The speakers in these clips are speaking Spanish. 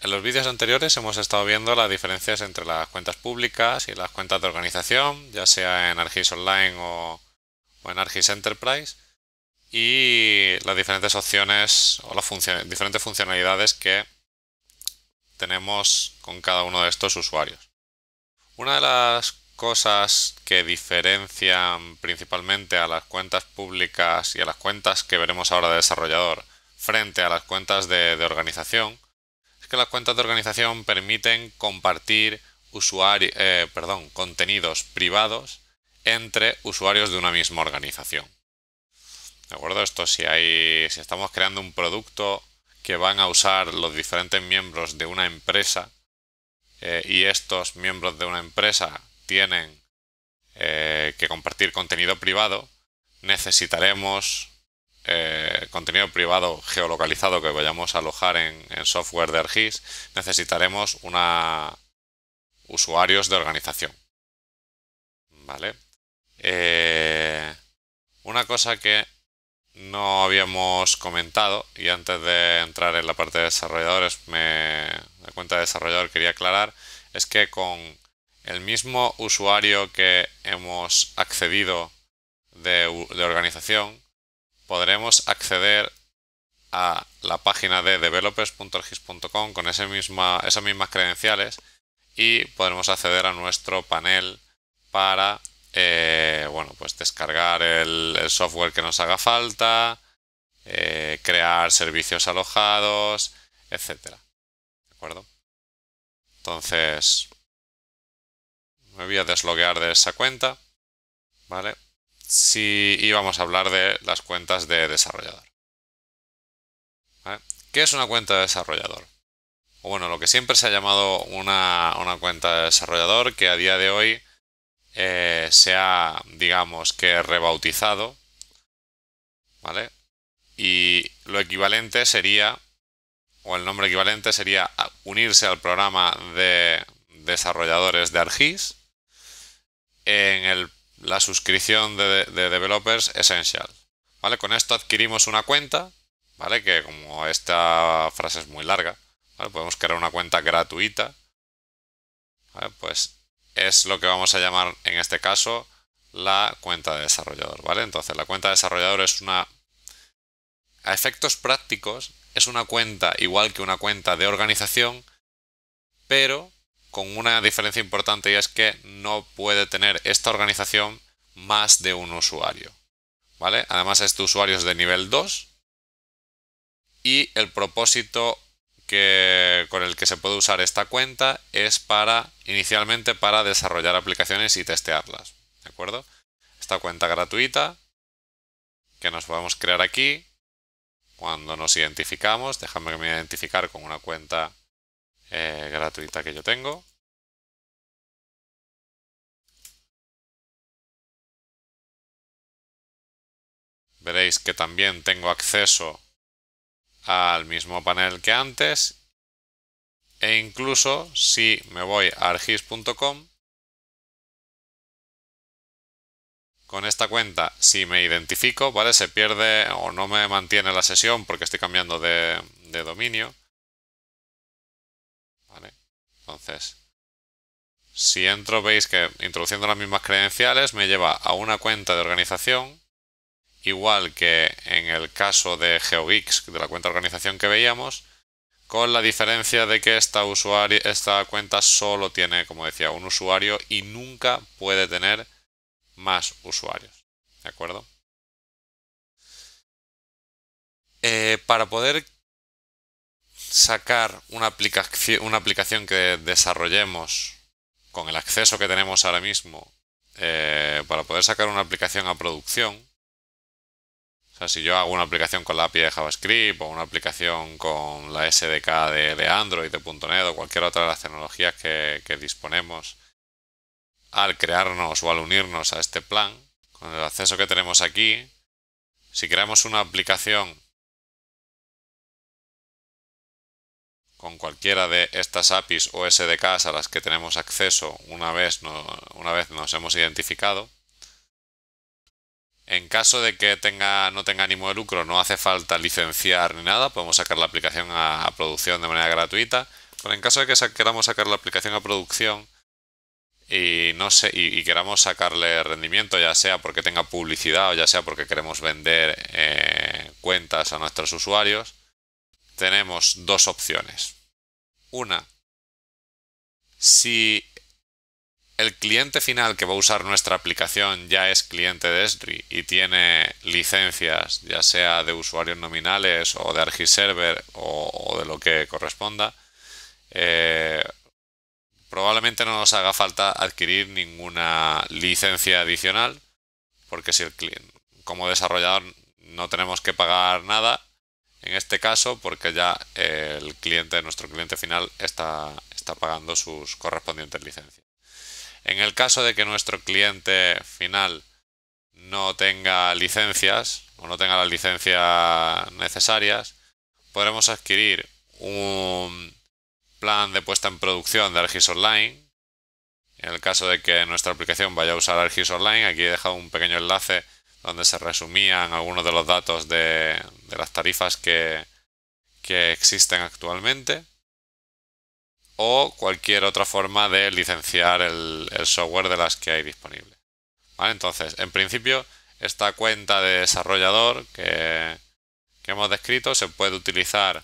En los vídeos anteriores hemos estado viendo las diferencias entre las cuentas públicas y las cuentas de organización, ya sea en Argis Online o, en Argis Enterprise, y las diferentes opciones o las diferentes funcionalidades que tenemos con cada uno de estos usuarios. Una de las cosas que diferencian principalmente a las cuentas públicas y a las cuentas que veremos ahora de desarrollador frente a las cuentas de organización que las cuentas de organización permiten compartir eh, contenidos privados entre usuarios de una misma organización. ¿De acuerdo? Esto si, hay, si estamos creando un producto que van a usar los diferentes miembros de una empresa eh, y estos miembros de una empresa tienen eh, que compartir contenido privado, necesitaremos eh, contenido privado geolocalizado que vayamos a alojar en, software de ArcGIS, necesitaremos una usuarios de organización. ¿Vale? Eh, una cosa que no habíamos comentado y antes de entrar en la parte de desarrolladores, me, de cuenta de desarrollador quería aclarar, es que con el mismo usuario que hemos accedido de organización, podremos acceder a la página de developers.orgis.com con esas mismas credenciales y podremos acceder a nuestro panel para eh, bueno, pues descargar el, software que nos haga falta, eh, crear servicios alojados, etcétera. ¿De acuerdo? Entonces, me voy a desloguear de esa cuenta. ¿Vale? si íbamos a hablar de las cuentas de desarrollador. ¿Qué es una cuenta de desarrollador? Bueno, lo que siempre se ha llamado una, cuenta de desarrollador, que a día de hoy eh, se ha, digamos, que rebautizado, ¿vale? Y lo equivalente sería, o el nombre equivalente sería unirse al programa de desarrolladores de Argis en el la suscripción de, Developers Essential. ¿Vale? Con esto adquirimos una cuenta, ¿vale? Que como esta frase es muy larga, ¿vale? Podemos crear una cuenta gratuita. Pues es lo que vamos a llamar en este caso la cuenta de desarrollador, ¿vale? Entonces, la cuenta de desarrollador es una a efectos prácticos es una cuenta igual que una cuenta de organización, pero con una diferencia importante y es que no puede tener esta organización más de un usuario. ¿Vale? Además, este usuario es de nivel 2 y el propósito que, con el que se puede usar esta cuenta es para, inicialmente, para desarrollar aplicaciones y testearlas. ¿De acuerdo? Esta cuenta gratuita que nos podemos crear aquí cuando nos identificamos. Déjame que me identificar con una cuenta eh, gratuita que yo tengo. Veréis que también tengo acceso al mismo panel que antes e incluso si me voy a argis.com con esta cuenta si me identifico, ¿vale? Se pierde o no me mantiene la sesión porque estoy cambiando de dominio. Entonces, si entro, veis que introduciendo las mismas credenciales me lleva a una cuenta de organización, igual que en el caso de GeoGeeks, de la cuenta de organización que veíamos, con la diferencia de que esta, esta cuenta solo tiene, como decía, un usuario y nunca puede tener más usuarios. ¿De acuerdo? Eh, para poder sacar una, aplicación, una aplicación que desarrollemos con el acceso que tenemos ahora mismo, eh, para poder sacar una aplicación a producción, o sea, si yo hago una aplicación con la API de JavaScript o una aplicación con la SDK de, Android, de .NET o cualquier otra de las tecnologías que, que disponemos al crearnos o al unirnos a este plan, con el acceso que tenemos aquí, si creamos una aplicación con cualquiera de estas APIs o SDKs a las que tenemos acceso una vez, una vez nos hemos identificado. En caso de que tenga, no tenga ánimo de lucro, no hace falta licenciar ni nada, podemos sacar la aplicación a, producción de manera gratuita. Pero en caso de que queramos sacar la aplicación a producción y, no sé, y, queramos sacarle rendimiento, ya sea porque tenga publicidad o ya sea porque queremos vender eh, cuentas a nuestros usuarios, tenemos dos opciones. Una, si el cliente final que va a usar nuestra aplicación ya es cliente de Esri y tiene licencias, ya sea de usuarios nominales o de ArgiServer o, o de lo que corresponda, eh, probablemente no nos haga falta adquirir ninguna licencia adicional, porque si el cliente, como desarrollador no tenemos que pagar nada en este caso, porque ya el cliente, nuestro cliente final, está, está pagando sus correspondientes licencias. En el caso de que nuestro cliente final no tenga licencias o no tenga las licencias necesarias, podremos adquirir un plan de puesta en producción de Argis Online. En el caso de que nuestra aplicación vaya a usar Argis Online, aquí he dejado un pequeño enlace donde se resumían algunos de los datos de, las tarifas que, que existen actualmente o cualquier otra forma de licenciar el, software de las que hay disponible. Entonces, en principio, esta cuenta de desarrollador que, que hemos descrito se puede utilizar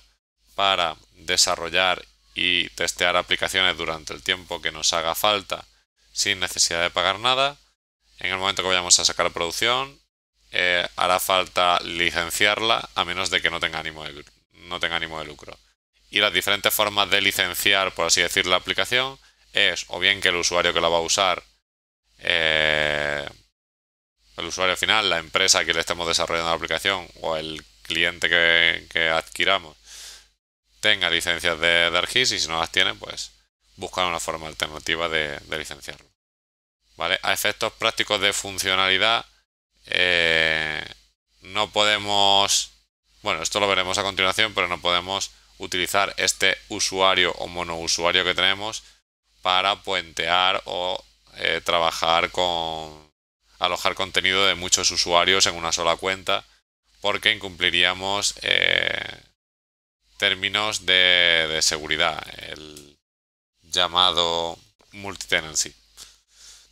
para desarrollar y testear aplicaciones durante el tiempo que nos haga falta sin necesidad de pagar nada. En el momento que vayamos a sacar producción, eh, hará falta licenciarla a menos de que no tenga, ánimo de, no tenga ánimo de lucro. Y las diferentes formas de licenciar, por así decir, la aplicación es o bien que el usuario que la va a usar, eh, el usuario final, la empresa que le estemos desarrollando la aplicación o el cliente que, adquiramos, tenga licencias de, dargis y si no las tiene, pues buscar una forma alternativa de, licenciarlo. ¿Vale? A efectos prácticos de funcionalidad, eh, no podemos, bueno, esto lo veremos a continuación, pero no podemos utilizar este usuario o monousuario que tenemos para puentear o eh, trabajar con alojar contenido de muchos usuarios en una sola cuenta porque incumpliríamos eh, términos de, de seguridad, el llamado multitenancy.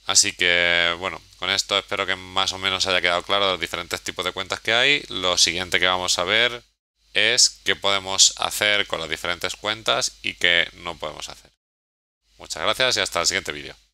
Así que bueno, con esto espero que más o menos haya quedado claro los diferentes tipos de cuentas que hay. Lo siguiente que vamos a ver es qué podemos hacer con las diferentes cuentas y qué no podemos hacer. Muchas gracias y hasta el siguiente vídeo.